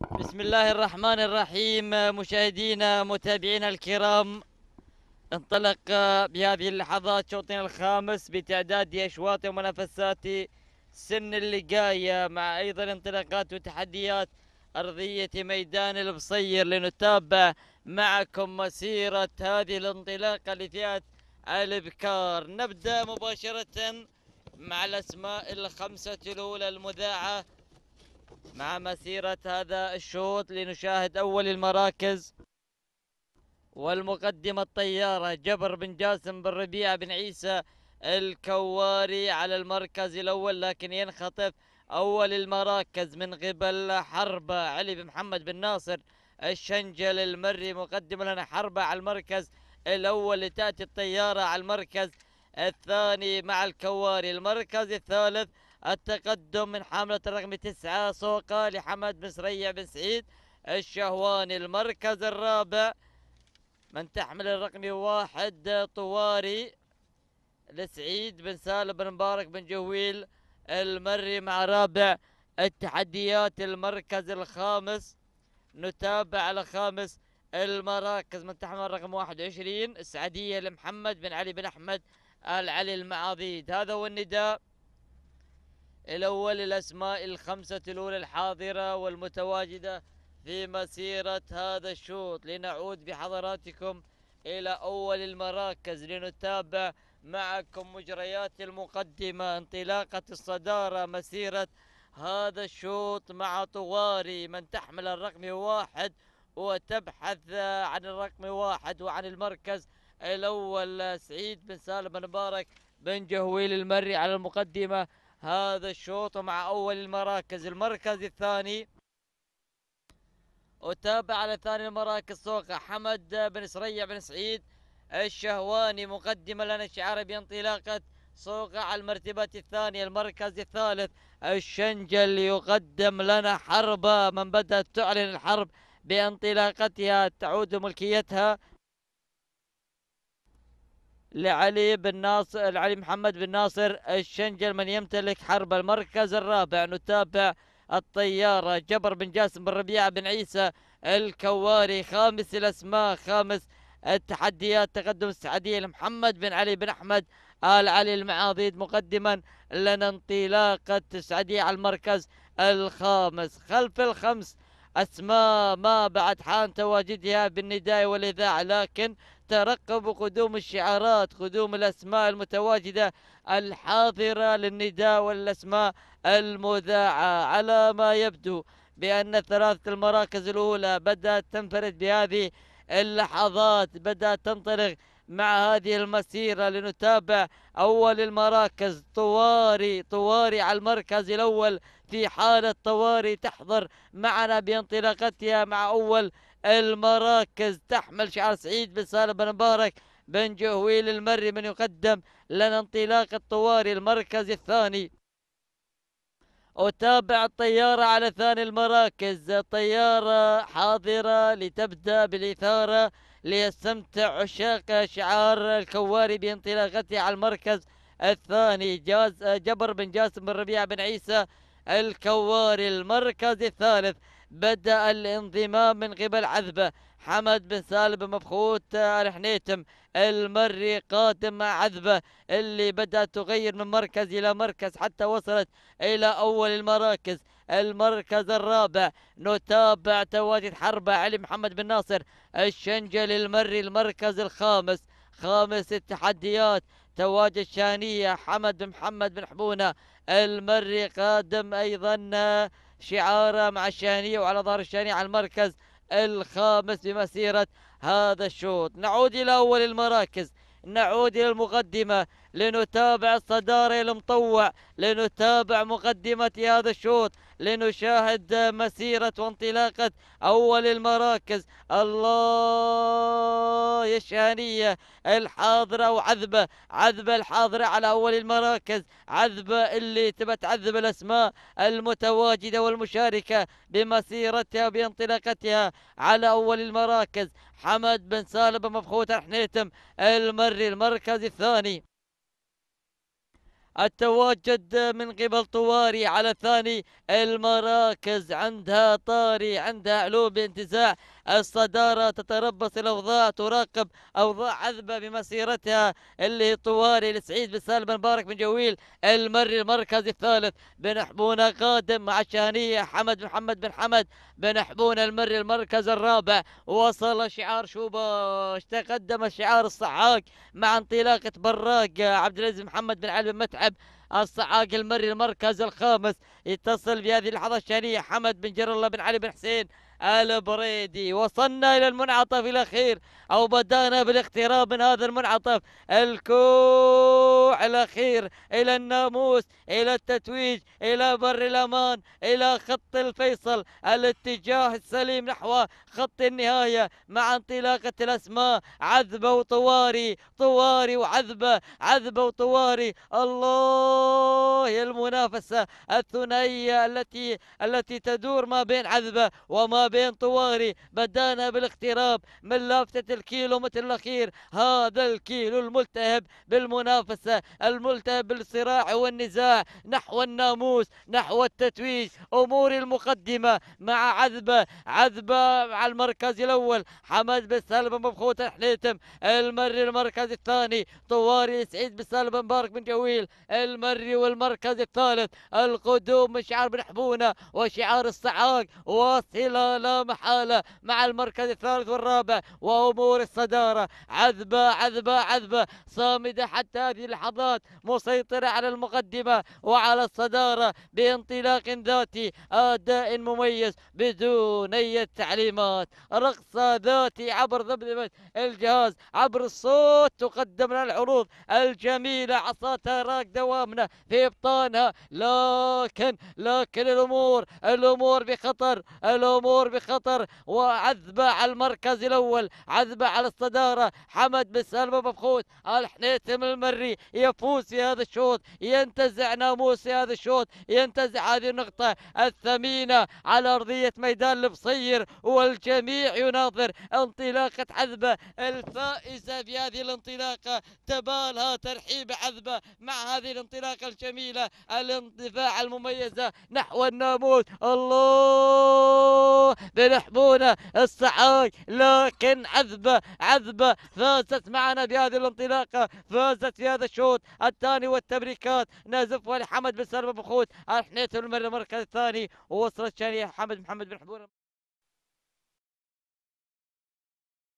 بسم الله الرحمن الرحيم مشاهدينا متابعينا الكرام انطلق بهذه اللحظات شوطنا الخامس بتعداد اشواط ومنافسات سن اللقاية مع ايضا انطلاقات وتحديات ارضية ميدان البصير لنتابع معكم مسيرة هذه الانطلاقة لفئة الابكار نبدأ مباشرة مع الاسماء الخمسة الاولى المذاعة مع مسيرة هذا الشوط لنشاهد أول المراكز والمقدمة الطيارة جبر بن جاسم بن ربيع بن عيسى الكواري على المركز الأول لكن ينخطف أول المراكز من قبل حربة علي بن محمد بن ناصر الشنجل المري مقدم لنا حربة على المركز الأول تأتي الطيارة على المركز الثاني مع الكواري المركز الثالث التقدم من حاملة الرقم تسعة سوقا لحمد بن سريع بن سعيد الشهواني المركز الرابع من تحمل الرقم واحد طواري لسعيد بن سالم بن مبارك بن جويل المري مع رابع التحديات المركز الخامس نتابع على خامس المراكز من تحمل رقم 21 السعدية لمحمد بن علي بن أحمد العلي المعاضيد هذا هو النداء الأول الأسماء الخمسة الأولى الحاضرة والمتواجدة في مسيرة هذا الشوط لنعود بحضراتكم إلى أول المراكز لنتابع معكم مجريات المقدمة انطلاقة الصدارة مسيرة هذا الشوط مع طواري من تحمل الرقم واحد وتبحث عن الرقم واحد وعن المركز الأول سعيد بن سالم المبارك بن جهويل المري على المقدمة هذا الشوط مع أول المراكز المركز الثاني وتابع على ثاني المراكز سوقة حمد بن سريع بن سعيد الشهواني مقدم لنا الشعار بانطلاقة سوقة على المرتبة الثانية المركز الثالث الشنجل يقدم لنا حربة من بدأت تعلن الحرب بانطلاقتها تعود ملكيتها لعلي بن ناصر لعلي محمد بن ناصر الشنجل من يمتلك حرب المركز الرابع نتابع الطيارة جبر بن جاسم بن ربيعة بن عيسى الكواري خامس الأسماء خامس التحديات تقدم السعدية لمحمد بن علي بن أحمد آل علي المعاضيد مقدما لنا انطلاقة السعدية على المركز الخامس خلف الخمس أسماء ما بعد حان تواجدها بالنداء والإذاعة لكن ترقبوا قدوم الشعارات قدوم الأسماء المتواجدة الحاضرة للنداء والأسماء المذاعة على ما يبدو بأن ثلاثة المراكز الأولى بدأت تنفرد بهذه اللحظات بدأت تنطلق مع هذه المسيرة لنتابع أول المراكز طواري طواري على المركز الأول في حالة طواري تحضر معنا بانطلاقتها مع أول المراكز تحمل شعار سعيد بن سالم بن مبارك بن جهويل المري من يقدم لنا انطلاق الطواري المركز الثاني أتابع الطيارة على ثاني المراكز طيارة حاضرة لتبدأ بالإثارة ليستمتع عشاق شعار الكواري بانطلاقته على المركز الثاني جاز جبر بن جاسم بن ربيع بن عيسى الكواري المركز الثالث بدأ الانضمام من قبل عذبة حمد بن سالم بن مبخوت الحنيتم المري قادم مع عذبة اللي بدأت تغير من مركز إلى مركز حتى وصلت إلى أول المراكز المركز الرابع نتابع تواجد حربة علي محمد بن ناصر الشنجل المري المركز الخامس خامس التحديات تواجد شانية حمد بن محمد بن حبونة المري قادم أيضا شعاره مع الشانية وعلى ظهر الشانية على المركز الخامس بمسيرة هذا الشوط نعود إلى أول المراكز نعود إلى المقدمة لنتابع الصدارة المطوع لنتابع مقدمة هذا الشوط لنشاهد مسيرة وانطلاقة أول المراكز الله يا الحاضرة وعذبة عذبة الحاضرة على أول المراكز عذبة اللي تبى تعذب الأسماء المتواجدة والمشاركة بمسيرتها بانطلاقتها على أول المراكز حمد بن سالم مبخوت الحنيتم المري المركز الثاني التواجد من قبل طواري على الثاني المراكز عندها طاري عندها علوب بانتزاع الصدارة تتربص الأوضاع تراقب أوضاع عذبة بمسيرتها اللي طواري لسعيد بن سالم مبارك بن جويل المري المركز الثالث بن حبونة قادم مع الشهنية حمد بن محمد بن حمد بن حبونة المري المركز الرابع وصل شعار شوباش تقدم الشعار الصحاك مع انطلاقة براق عبد العزيز محمد بن علي بن متعب الصعاق المري المركز الخامس يتصل في هذه اللحظة الشهنية حمد بن جر الله بن علي بن حسين البريدي وصلنا إلى المنعطف الأخير أو بدأنا بالاقتراب من هذا المنعطف الكوع الأخير إلى الناموس إلى التتويج إلى بر الأمان إلى خط الفيصل الاتجاه السليم نحو خط النهاية مع انطلاقة الأسماء عذبة وطواري طواري وعذبة عذبة وطواري الله المنافسة الثنائية التي التي تدور ما بين عذبة وما بين طواري بدانا بالاقتراب من لافتة الكيلومتر الأخير هذا الكيلو الملتهب بالمنافسة الملتهب بالصراع والنزاع نحو الناموس نحو التتويج أمور المقدمة مع عذبة عذبة على المركز الأول حمد بالسلب مبخوت الحليتم المري المركز الثاني طواري سعيد بالسلب مبارك بن جويل المري والمركز الثالث القدوم من شعار بن حبونة وشعار الصعاق وصلة لا محالة مع المركز الثالث والرابع وأمور الصدارة عذبة عذبة عذبة صامدة حتى هذه اللحظات مسيطرة على المقدمة وعلى الصدارة بانطلاق ذاتي أداء آه، مميز بدون أي تعليمات رقصة ذاتي عبر ذبذبة الجهاز عبر الصوت تقدم لنا العروض الجميلة عصاتها راك وامنة في إبطانها لكن لكن الأمور الأمور بخطر الأمور الامور بخطر وعذبة على المركز الأول عذبة على الصدارة حمد بن سلمى مبخوت الحنيتم المري يفوز في هذا الشوط ينتزع ناموس في هذا الشوط ينتزع هذه النقطة الثمينة على أرضية ميدان البصير والجميع يناظر انطلاقة عذبة الفائزة في هذه الانطلاقة تبالها ترحيب عذبة مع هذه الانطلاقة الجميلة الاندفاع المميزة نحو الناموس الله بلحبونة السعاج لكن عذبة عذبة فازت معنا بهذه الانطلاقة فازت في هذا الشوط الثاني والتبريكات نازف حمد بن سلمى بخوت الحنيت المركز الثاني ووصلت شنيع حمد محمد بن حبورة